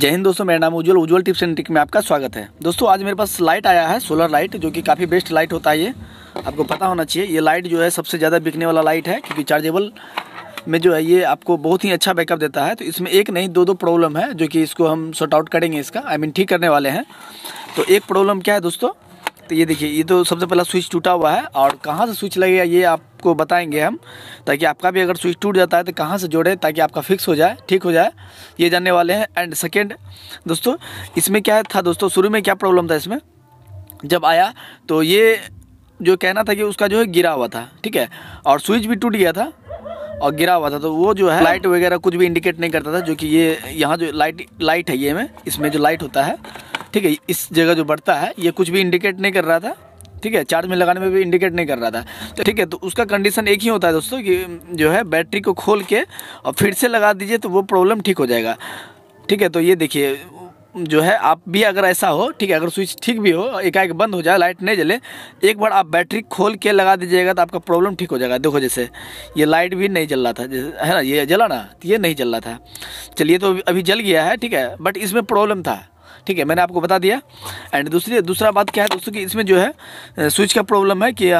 जय हिंद दोस्तों मेरा नाम उज्जवल उज्जवल टिप्स एंड टिक में आपका स्वागत है दोस्तों आज मेरे पास लाइट आया है सोलर लाइट जो कि काफ़ी बेस्ट लाइट होता है ये आपको पता होना चाहिए ये लाइट जो है सबसे ज़्यादा बिकने वाला लाइट है क्योंकि चार्जेबल में जो है ये आपको बहुत ही अच्छा बैकअप देता है तो इसमें एक नहीं दो दो प्रॉब्लम है जो कि इसको हम शॉर्ट आउट करेंगे इसका आई I मीन mean, ठीक करने वाले हैं तो एक प्रॉब्लम क्या है दोस्तों तो ये देखिए ये तो सबसे पहला स्विच टूटा हुआ है और कहाँ से स्विच लगेगा ये आपको बताएंगे हम ताकि आपका भी अगर स्विच टूट जाता है तो कहाँ से जोड़े ताकि आपका फिक्स हो जाए ठीक हो जाए ये जानने वाले हैं एंड सेकेंड दोस्तों इसमें क्या था दोस्तों शुरू में क्या प्रॉब्लम था इसमें जब आया तो ये जो कहना था कि उसका जो है गिरा हुआ था ठीक है और स्विच भी टूट गया था और गिरा हुआ था तो वो जो है लाइट वगैरह कुछ भी इंडिकेट नहीं करता था जो कि ये यहाँ जो लाइट लाइट है ये में इसमें जो लाइट होता है ठीक है इस जगह जो बढ़ता है ये कुछ भी इंडिकेट नहीं कर रहा था ठीक है चार्ज में लगाने में भी इंडिकेट नहीं कर रहा था तो ठीक है तो उसका कंडीशन एक ही होता है दोस्तों कि जो है बैटरी को खोल के और फिर से लगा दीजिए तो वो प्रॉब्लम ठीक हो जाएगा ठीक है तो ये देखिए जो है आप भी अगर ऐसा हो ठीक है अगर स्विच ठीक भी हो एकाएक बंद हो जाए लाइट नहीं जले एक बार आप बैटरी खोल के लगा दीजिएगा तो आपका प्रॉब्लम ठीक हो जाएगा देखो जैसे ये लाइट भी नहीं जल रहा था जैसे है ना ये जला ना तो ये नहीं जल रहा था चलिए तो अभी जल गया है ठीक है बट इसमें प्रॉब्लम था ठीक है मैंने आपको बता दिया एंड दूसरी दूसरा बात क्या है दोस्तों कि इसमें जो है स्विच का प्रॉब्लम है कि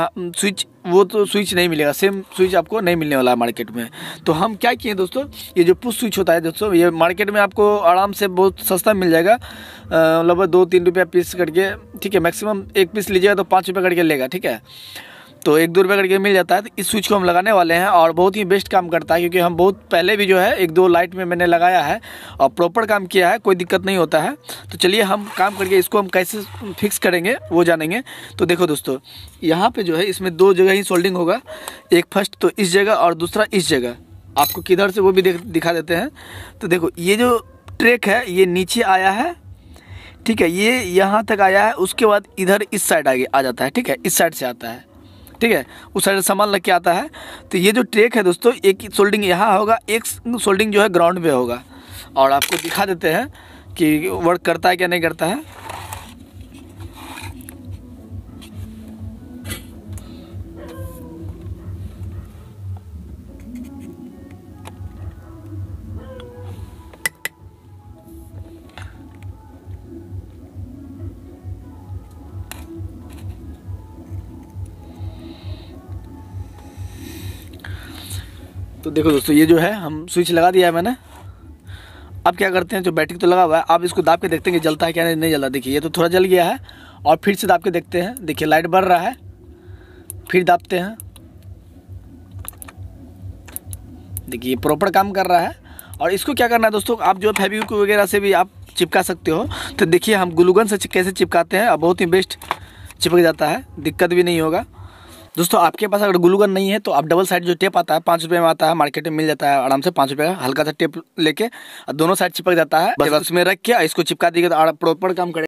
स्विच वो तो स्विच नहीं मिलेगा सेम स्विच आपको नहीं मिलने वाला है मार्केट में तो हम क्या किए दोस्तों ये जो पुश स्विच होता है दोस्तों ये मार्केट में आपको आराम से बहुत सस्ता मिल जाएगा लगभग मतलब दो तीन रुपया पीस करके ठीक है मैक्सिमम एक पीस लीजिएगा तो पाँच रुपये करके लेगा ठीक है तो एक दो रुपये करके मिल जाता है तो इस स्विच को हम लगाने वाले हैं और बहुत ही बेस्ट काम करता है क्योंकि हम बहुत पहले भी जो है एक दो लाइट में मैंने लगाया है और प्रॉपर काम किया है कोई दिक्कत नहीं होता है तो चलिए हम काम करके इसको हम कैसे फिक्स करेंगे वो जानेंगे तो देखो दोस्तों यहाँ पर जो है इसमें दो जगह ही सोल्डिंग होगा एक फर्स्ट तो इस जगह और दूसरा इस जगह आपको किधर से वो भी दिखा देते हैं तो देखो ये जो ट्रैक है ये नीचे आया है ठीक है ये यहाँ तक आया है उसके बाद इधर इस साइड आगे आ जाता है ठीक है इस साइड से आता है ठीक है उस साइड सामान लग के आता है तो ये जो ट्रेक है दोस्तों एक सोल्डिंग यहाँ होगा एक सोल्डिंग जो है ग्राउंड पे होगा और आपको दिखा देते हैं कि वर्क करता है क्या नहीं करता है तो देखो दोस्तों ये जो है हम स्विच लगा दिया है मैंने अब क्या करते हैं जो बैटरी तो लगा हुआ है आप इसको दाब के देखते हैं कि जलता है क्या नहीं जलता देखिए ये तो थोड़ा जल गया है और फिर से दाब के देखते हैं देखिए लाइट बढ़ रहा है फिर दाबते हैं देखिए प्रॉपर काम कर रहा है और इसको क्या करना है दोस्तों आप जो फेविक वगैरह से भी आप चिपका सकते हो तो देखिए हम ग्लूगन से कैसे चिपकाते हैं और बहुत ही बेस्ट चिपक जाता है दिक्कत भी नहीं होगा दोस्तों आपके पास अगर ग्लूगन नहीं है तो आप डबल साइड जो टेप आता है पाँच रुपये में आता है मार्केट में मिल जाता है आराम से पाँच रुपये का हल्का सा टेप लेके दोनों साइड चिपक जाता है बस उसमें रख के इसको चिपका दिए तो प्रॉपर काम करे